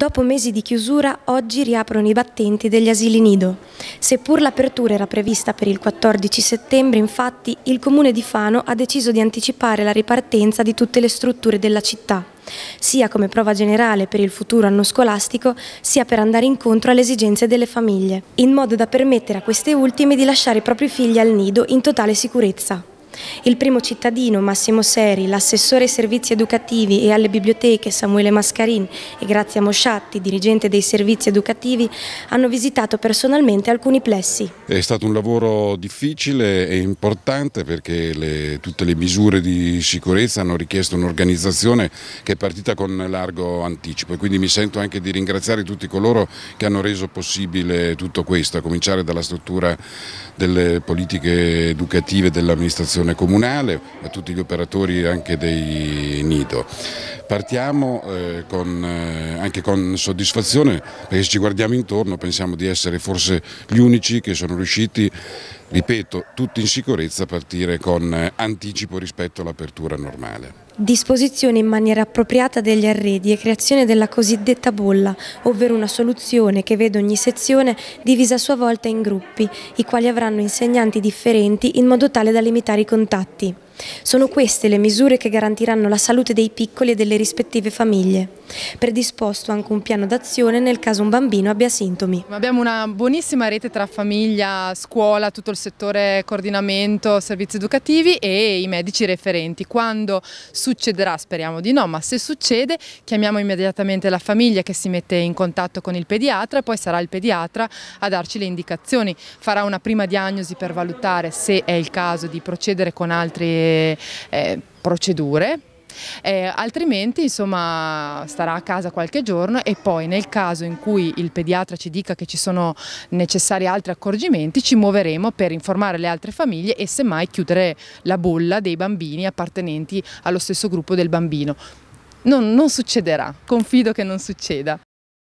Dopo mesi di chiusura, oggi riaprono i battenti degli asili nido. Seppur l'apertura era prevista per il 14 settembre, infatti, il comune di Fano ha deciso di anticipare la ripartenza di tutte le strutture della città, sia come prova generale per il futuro anno scolastico, sia per andare incontro alle esigenze delle famiglie, in modo da permettere a queste ultime di lasciare i propri figli al nido in totale sicurezza. Il primo cittadino, Massimo Seri, l'assessore ai servizi educativi e alle biblioteche Samuele Mascarin e Grazia Mosciatti, dirigente dei servizi educativi, hanno visitato personalmente alcuni plessi. È stato un lavoro difficile e importante perché le, tutte le misure di sicurezza hanno richiesto un'organizzazione che è partita con largo anticipo e quindi mi sento anche di ringraziare tutti coloro che hanno reso possibile tutto questo, a cominciare dalla struttura delle politiche educative dell'amministrazione amministrazione comunale, a tutti gli operatori anche dei Nido. Partiamo eh, con, eh, anche con soddisfazione perché se ci guardiamo intorno pensiamo di essere forse gli unici che sono riusciti, ripeto, tutti in sicurezza a partire con anticipo rispetto all'apertura normale. Disposizione in maniera appropriata degli arredi e creazione della cosiddetta bolla, ovvero una soluzione che vede ogni sezione divisa a sua volta in gruppi, i quali avranno insegnanti differenti in modo tale da limitare i contatti. Sono queste le misure che garantiranno la salute dei piccoli e delle rispettive famiglie. Predisposto anche un piano d'azione nel caso un bambino abbia sintomi. Abbiamo una buonissima rete tra famiglia, scuola, tutto il settore coordinamento, servizi educativi e i medici referenti. Quando succederà, speriamo di no, ma se succede chiamiamo immediatamente la famiglia che si mette in contatto con il pediatra e poi sarà il pediatra a darci le indicazioni. Farà una prima diagnosi per valutare se è il caso di procedere con altri eh, procedure eh, altrimenti insomma starà a casa qualche giorno e poi nel caso in cui il pediatra ci dica che ci sono necessari altri accorgimenti ci muoveremo per informare le altre famiglie e semmai chiudere la bolla dei bambini appartenenti allo stesso gruppo del bambino. non, non succederà, confido che non succeda.